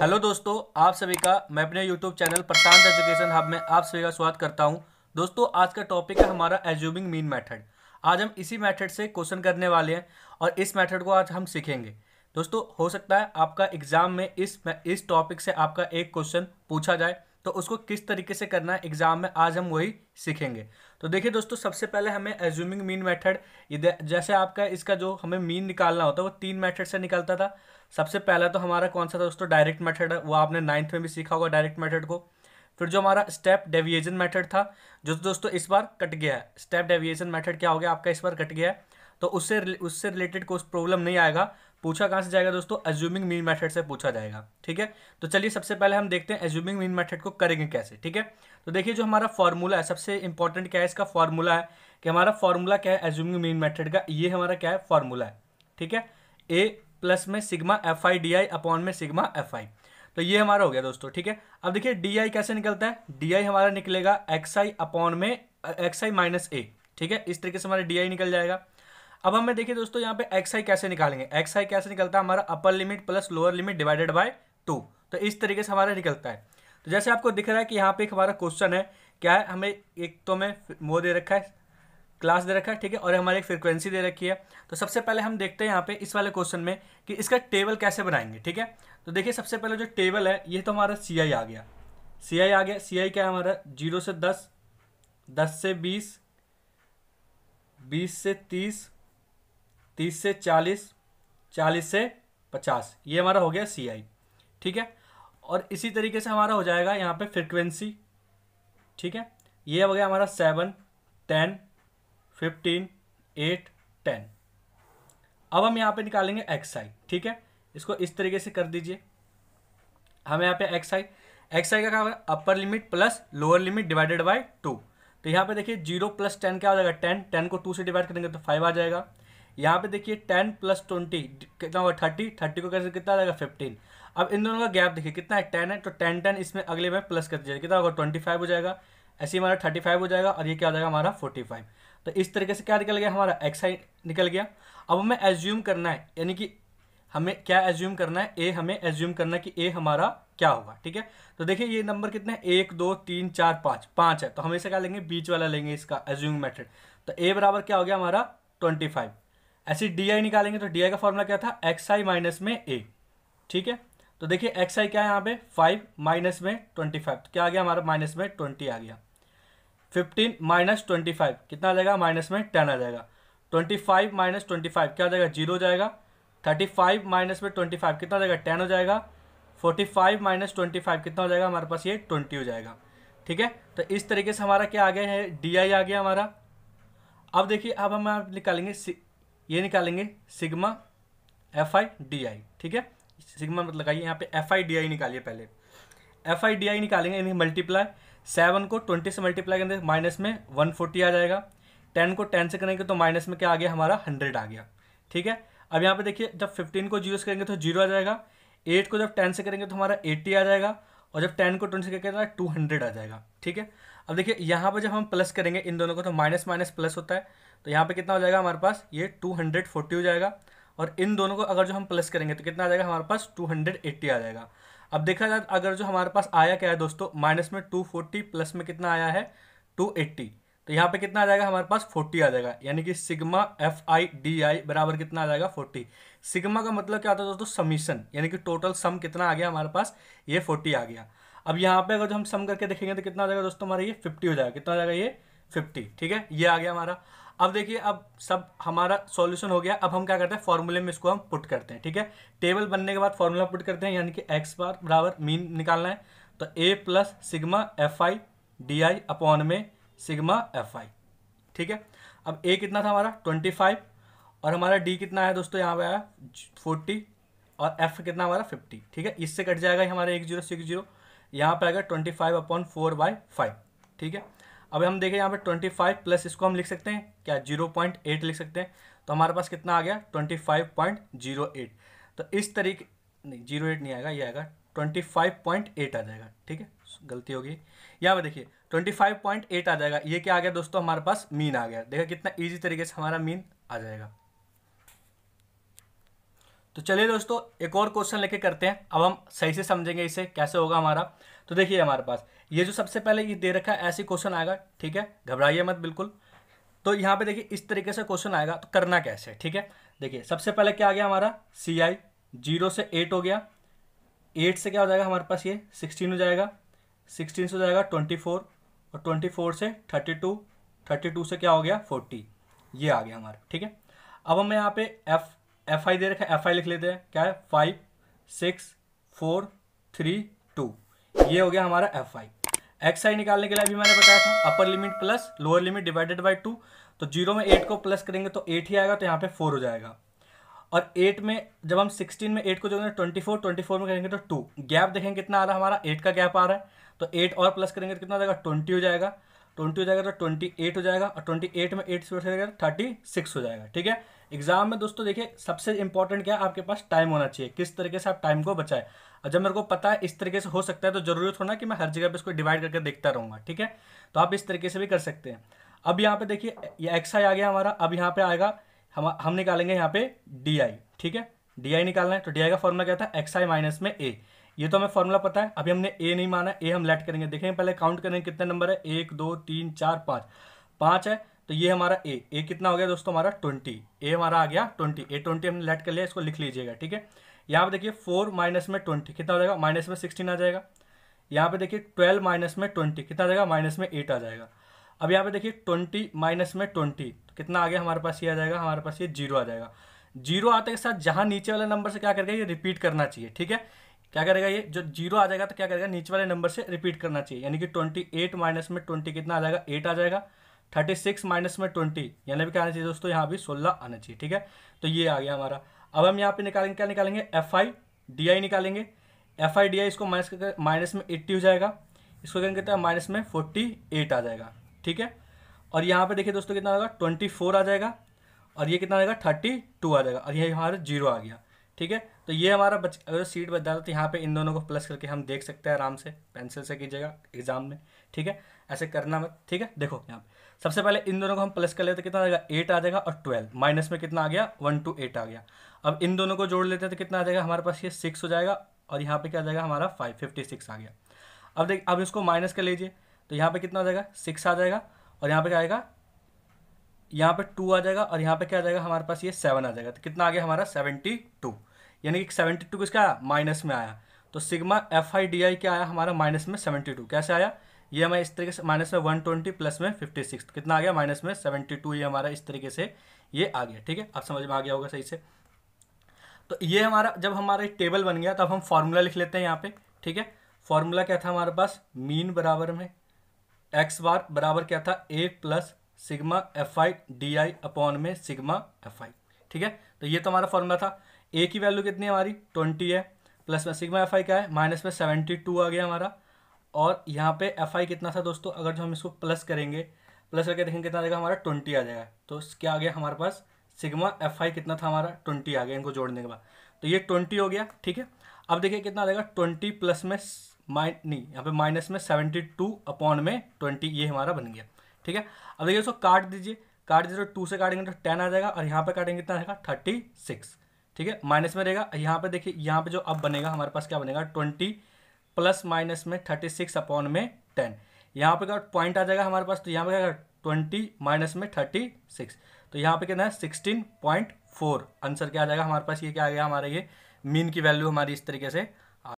hello दोस्तों आप सभी का मैं अपने YouTube channel Prashant education hub में आप सभी का स्वागत करता हूं दोस्तों आज का टॉपिक है हमारा एज्यूमिंग मीन मेथड आज हम इसी मेथड से क्वेश्चन करने वाले हैं और इस मेथड को आज हम सीखेंगे दोस्तों हो सकता है आपका एग्जाम में इस इस टॉपिक से आपका एक क्वेश्चन पूछा जाए तो उसको किस तरीके से करना है एग्जाम में आज हम वही सीखेंगे तो देखिए दोस्तों सबसे पहले हमें एज्यूमिंग मीन मेथड जैसे आपका इसका जो हमें मीन निकालना होता है वो तीन मेथड से निकलता था सबसे पहला तो हमारा कौन सा था दोस्तों डायरेक्ट मेथड है वो आपने नाइन्थ में भी सीखा होगा डायरेक्ट मेथड को फिर जो हमारा स्टेप डेविएशन मेथड था जो तो दोस्तों इस बार कट गया है स्टेप डेविएशन मेथड क्या हो गया आपका इस बार कट गया है तो उससे उससे रिलेटेड कोई प्रॉब्लम नहीं आएगा पूछा कहाँ से जाएगा दोस्तों एज्यूमिंग मीन मैथड से पूछा जाएगा ठीक है तो चलिए सबसे पहले हम देखते हैं एज्यूमिंग मीन मैथड को करेंगे कैसे ठीक है तो देखिए जो हमारा फॉर्मूला है सबसे इंपॉर्टेंट क्या है इसका फॉर्मूला है कि हमारा फॉर्मूला क्या है एज्यूमिंग मीन मैथड का ये हमारा क्या है फॉर्मूला है ठीक है ए प्लस में sigma F I D I upon में सिग्मा एफ आई तो ये हमारा हो गया दोस्तों ठीक है अब देखिए डी आई कैसे निकलता है डी आई हमारा निकलेगा एक्स आई अपॉन में एक्स आई माइनस ए ठीक है इस तरीके से हमारा डी आई निकल जाएगा अब हमें देखिए दोस्तों यहाँ पे एक्स आई कैसे निकालेंगे एक्स आई कैसे निकलता है हमारा upper limit plus lower limit divided by two तो इस तरीके से हमारा निकलता है तो जैसे आपको दिख रहा है कि यहाँ पे एक हमारा क्वेश्चन है क्या है हमें एक तो हमें वो दे रखा है क्लास दे रखा है ठीक है और हमारी एक फ्रिक्वेंसी दे रखी है तो सबसे पहले हम देखते हैं यहाँ पे इस वाले क्वेश्चन में कि इसका टेबल कैसे बनाएंगे ठीक है तो देखिए सबसे पहले जो टेबल है ये तो हमारा सी आई आ गया सी आई आ गया सी आई क्या है हमारा जीरो से दस दस से बीस बीस से तीस तीस से चालीस चालीस से पचास ये हमारा हो गया सी आई ठीक है और इसी तरीके से हमारा हो जाएगा यहाँ पे फ्रिक्वेंसी ठीक है ये हो गया हमारा seven ten fifteen eight ten अब हम यहाँ पे निकालेंगे एक्स आई ठीक है इसको इस तरीके से कर दीजिए हम यहाँ पे एक्स आई एक्स आई का क्या होगा upper limit plus lower limit divided by two तो यहाँ पे देखिए जीरो प्लस टेन क्या हो जाएगा टेन टेन को टू से डिवाइड करेंगे तो फाइव आ जाएगा यहाँ पे देखिए टेन प्लस ट्वेंटी कितना होगा थर्टी थर्टी को कैसे कितना आएगा फिफ्टीन अब इन दोनों का गैप देखिए कितना है टेन है तो टेन टेन इसमें अगले में प्लस कर दिया कितना होगा ट्वेंटी फाइव हो जाएगा ऐसे हमारा थर्टी फाइव हो जाएगा और ये क्या हो जाएगा हमारा फोर्टी फाइव तो इस तरीके से क्या निकल गया हमारा एक्स आई निकल गया अब हमें एज्यूम करना है यानी कि हमें क्या एज्यूम करना है ए हमें एज्यूम करना है कि ए हमारा क्या होगा ठीक है तो देखिए ये नंबर कितने हैं एक दो तीन चार पाँच पाँच है तो हम इसे क्या लेंगे बीच वाला लेंगे इसका एज्यूम मेथड तो ए बराबर क्या हो गया हमारा ट्वेंटी फाइव ऐसे डी आई निकालेंगे तो डी आई का फॉर्मूला क्या था एक्स आई माइनस में ए ठीक है तो देखिए एक्स आई क्या है यहाँ पे फाइव माइनस में ट्वेंटी फाइव तो क्या आ गया हमारा माइनस में ट्वेंटी आ गया फिफ्टीन माइनस ट्वेंटी फाइव कितना आ जाएगा माइनस में टेन आ जाएगा twenty five minus twenty five क्या हो जाएगा जीरो हो जाएगा थर्टी फाइव माइनस में ट्वेंटी फाइव कितना हो जाएगा टेन हो जाएगा forty five minus twenty five कितना हो जाएगा हमारे पास ये ट्वेंटी हो जाएगा ठीक है तो इस तरीके से हमारा क्या आ गया है डी आई आ गया हमारा अब देखिए अब हम निकालेंगे ये निकालेंगे sigma F I D I ठीक है सिग्मा मतलब लगाइए यहाँ पे एफ आई डी आई निकालिए पहले एफ आई डी आई निकालेंगे यानी मल्टीप्लाई सेवन को ट्वेंटी से मल्टीप्लाई करेंगे माइनस में वन फोर्टी आ जाएगा टेन को टेन से करेंगे तो माइनस में क्या आ गया हमारा हंड्रेड आ गया ठीक है अब यहाँ पे देखिए जब फिफ्टीन को जीरो से करेंगे तो जीरो आ जाएगा एट को जब टेन से करेंगे तो हमारा एट्टी आ जाएगा और जब टेन को ट्वेंटी से करेंगे तो टू हंड्रेड आ जाएगा ठीक है अब देखिए यहाँ पर जब हम प्लस करेंगे इन दोनों को तो माइनस माइनस प्लस होता है तो यहाँ पे कितना हो जाएगा हमारे पास ये 240 हो जाएगा और इन दोनों को अगर जो हम प्लस करेंगे तो कितना आ जाएगा हमारे पास 280 आ जाएगा अब देखा जाए अगर जो हमारे पास आया क्या है दोस्तों माइनस में 240 प्लस में कितना आया है 280 तो यहाँ पे कितना आ जाएगा हमारे पास 40 आ जाएगा यानी कि sigma F I D I बराबर कितना आ जाएगा 40 सिग्मा का मतलब क्या होता है दोस्तों समीशन यानी कि टोटल सम कितना आ गया हमारे पास ये फोर्टी आ गया अब यहाँ पे अगर जो हम सम करके देखेंगे तो कितना जाएगा दोस्तों हमारा ये फिफ्टी हो जाएगा कितना जाएगा ये फिफ्टी ठीक है ये आ गया हमारा अब देखिए अब सब हमारा सॉल्यूशन हो गया अब हम क्या करते हैं फॉर्मूले में इसको हम पुट करते हैं ठीक है टेबल बनने के बाद फॉर्मूला पुट करते हैं यानी कि एक्स बार बराबर मीन निकालना है तो A plus sigma F I D I upon में सिग्मा एफ आई ठीक है अब ए कितना था हमारा ट्वेंटी फाइव और हमारा डी कितना आया दोस्तों यहाँ पे आया फोर्टी और एफ कितना हमारा फिफ्टी ठीक है इससे कट जाएगा हमारा एक जीरो सिक्स जीरो यहाँ पर आएगा twenty five upon four by five ठीक है अब हम देखें यहाँ पर ट्वेंटी फाइव प्लस इसको हम लिख सकते हैं क्या जीरो पॉइंट एट लिख सकते हैं तो हमारे पास कितना आ गया twenty five point zero eight तो इस तरीके नहीं जीरो एट नहीं आएगा ये आएगा ट्वेंटी फाइव पॉइंट एट आ जाएगा ठीक है गलती होगी यहाँ पर देखिए ट्वेंटी फाइव पॉइंट एट आ जाएगा ये क्या आ गया दोस्तों हमारे पास मीन आ गया देखा कितना ईजी तरीके से हमारा मीन आ जाएगा तो चलिए दोस्तों एक और क्वेश्चन लेके करते हैं अब हम सही से समझेंगे इसे कैसे होगा हमारा तो देखिए हमारे पास ये जो सबसे पहले ये दे रखा है ऐसे क्वेश्चन आएगा ठीक है घबराइए मत बिल्कुल तो यहाँ पे देखिए इस तरीके से क्वेश्चन आएगा तो करना कैसे ठीक है देखिए सबसे पहले क्या आ गया हमारा सी आई जीरो से एट हो गया एट से क्या हो जाएगा हमारे पास ये सिक्सटीन हो जाएगा सिक्सटीन से हो जाएगा ट्वेंटी फोर और ट्वेंटी फोर से थर्टी टू थर्टी टू से क्या हो गया फोर्टी ये आ गया हमारा ठीक है अब हमें यहाँ पे एफ़ एफ आई दे रखा है एफ आई लिख लेते हैं क्या है five six four three two ये हो गया हमारा एफ आई एक्स आई निकालने के लिए अभी मैंने बताया था upper limit plus lower limit divided by two तो जीरो में एट को प्लस करेंगे तो एट ही आएगा तो यहाँ पे फोर हो जाएगा और एट में जब हम सिक्सटीन में एट को जोड़ेंगे ट्वेंटी फोर ट्वेंटी फोर में करेंगे तो टू गैप देखेंगे कितना आ रहा है हमारा एट का गैप आ रहा है तो एट और प्लस करेंगे तो कितना आ जाएगा ट्वेंटी हो जाएगा ट्वेंटी हो जाएगा तो ट्वेंटी एट हो जाएगा और ट्वेंटी एट में एट से जाएगा तो थर्टी सिक्स हो जाएगा ठीक है एग्जाम में दोस्तों देखिए सबसे इंपॉर्टेंट क्या है आपके पास टाइम होना चाहिए किस तरीके से आप टाइम को बचाए और जब मेरे को पता है इस तरीके से हो सकता है तो जरूरी थोड़ा कि मैं हर जगह पे इसको डिवाइड करके देखता रहूँगा ठीक है तो आप इस तरीके से भी कर सकते हैं अब यहाँ पे देखिए ये एक्स आई आ गया हमारा अब यहाँ पे आएगा हम हम निकालेंगे यहाँ पे डी आई ठीक है डी आई निकालना है तो डी आई का फॉर्मूला क्या था एक्स आई माइनस में ए ये तो हमें फॉर्मूला पता है अभी हमने ए नहीं माना ए हम लेट करेंगे देखेंगे पहले काउंट करेंगे कितने नंबर है एक दो तीन चार पाँच पाँच है तो ये हमारा ए ए कितना हो गया दोस्तों हमारा ट्वेंटी ए हमारा आ गया ट्वेंटी ए ट्वेंटी हमने लेट कर लिया इसको लिख लीजिएगा ठीक है यहाँ पे देखिए फोर माइनस में ट्वेंटी कितना हो जाएगा माइनस में सिक्सटीन आ जाएगा यहाँ पे देखिए ट्वेल्व माइनस में ट्वेंटी कितना आ जाएगा माइनस में एट आ जाएगा अब यहाँ पे देखिए ट्वेंटी माइनस में ट्वेंटी तो कितना आ गया हमारे पास ये आ जाएगा हमारे पास ये जीरो आ जाएगा जीरो आते के साथ जहाँ नीचे वाले नंबर से क्या करके ये रिपीट करना चाहिए ठीक है क्या करेगा ये जो जीरो आ जाएगा तो क्या करेगा नीचे वाले नंबर से रिपीट करना चाहिए यानी कि ट्वेंटी एट माइनस में ट्वेंटी कितना आ जाएगा एट आ जाएगा थर्टी सिक्स माइनस में ट्वेंटी यानी भी क्या आना चाहिए दोस्तों यहाँ भी सोलह आना चाहिए ठीक है तो ये आ गया हमारा अब हम यहाँ पे निकालेंगे क्या निकालेंगे एफ आई डी आई निकालेंगे एफ आई डी आई इसको माइनस करके माइनस में एट्टी हो जाएगा इसको क्या कहते हैं माइनस में फोर्टी एट आ जाएगा ठीक है और यहाँ पे देखिए दोस्तों कितना आएगा ट्वेंटी फोर आ जाएगा और ये कितना आएगा थर्टी टू आ जाएगा और ये हमारा जीरो आ गया ठीक है तो ये हमारा बच अगर सीट बच जाता तो यहाँ पे इन दोनों को प्लस करके हम देख सकते हैं आराम से पेंसिल से कीजिएगा एग्जाम में ठीक है ऐसे करना मत ठीक है देखो यहाँ पे सबसे पहले इन दोनों को हम प्लस कर लेते तो कितना आ जाएगा एट आ जाएगा और ट्वेल्व माइनस में कितना आ गया वन टू एट आ गया अब इन दोनों को जोड़ लेते हैं तो कितना आ जाएगा हमारे पास ये सिक्स हो जाएगा और यहाँ पर क्या आ जाएगा हमारा फाइव फिफ्टी सिक्स आ गया अब देख अब इसको माइनस कर लीजिए तो यहाँ पर कितना आ जाएगा सिक्स आ जाएगा और यहाँ पर क्या आएगा यहाँ पर टू आ जाएगा और यहाँ पर क्या आ जाएगा हमारे पास ये सेवन आ जाएगा तो कितना आ गया हमारा सेवेंटी टू यानी कि सेवेंटी टू किसका माइनस में आया तो sigma F I D I क्या आया हमारा माइनस में सेवेंटी टू कैसे आया ये हमारे इस तरीके से माइनस में वन ट्वेंटी प्लस में फिफ्टी सिक्स तो कितना आ गया माइनस में सेवेंटी टू ये हमारा इस तरीके से ये आ गया ठीक है आप समझ में आ गया होगा सही से तो ये हमारा जब हमारा एक टेबल बन गया तब हम फार्मूला लिख लेते हैं यहाँ पे ठीक है फार्मूला क्या था हमारे पास मीन बराबर में एक्स बार बराबर क्या था A plus sigma F I D I upon में सिग्मा एफ आई ठीक है तो ये तो हमारा फॉर्मूला था ए की वैल्यू कितनी है हमारी ट्वेंटी है प्लस में सिग्मा एफ आई क्या है माइनस में सेवेंटी टू आ गया हमारा और यहाँ पे एफ आई कितना था दोस्तों अगर जो हम इसको प्लस करेंगे प्लस करके देखेंगे कितना आएगा हमारा ट्वेंटी आ जाएगा तो क्या आ गया हमारे पास सिग्मा एफ आई कितना था हमारा ट्वेंटी आ गया इनको जोड़ने के बाद तो ये ट्वेंटी हो गया ठीक है अब देखिए कितना आ जाएगा ट्वेंटी प्लस में माइन नहीं यहाँ पे माइनस में सेवेंटी टू अपॉन में ट्वेंटी ये हमारा बन गया ठीक है अब देखिए उसको काट दीजिए काट दीजिए टू तो से काटेंगे तो टेन आ जाएगा और यहाँ पे काटेंगे कितना आएगा थर्टी सिक्स ठीक है माइनस में रहेगा यहाँ पे देखिए यहाँ पे जो अब बनेगा हमारे पास क्या बनेगा ट्वेंटी प्लस माइनस में थर्टी सिक्स अपॉन में टेन यहाँ पे क्या पॉइंट आ जाएगा हमारे पास तो यहाँ पे क्या ट्वेंटी माइनस में थर्टी सिक्स तो यहाँ पे कितना है सिक्सटीन पॉइंट फोर आंसर क्या आ जाएगा हमारे पास ये क्या आ गया हमारा ये मीन की वैल्यू हमारी इस तरीके से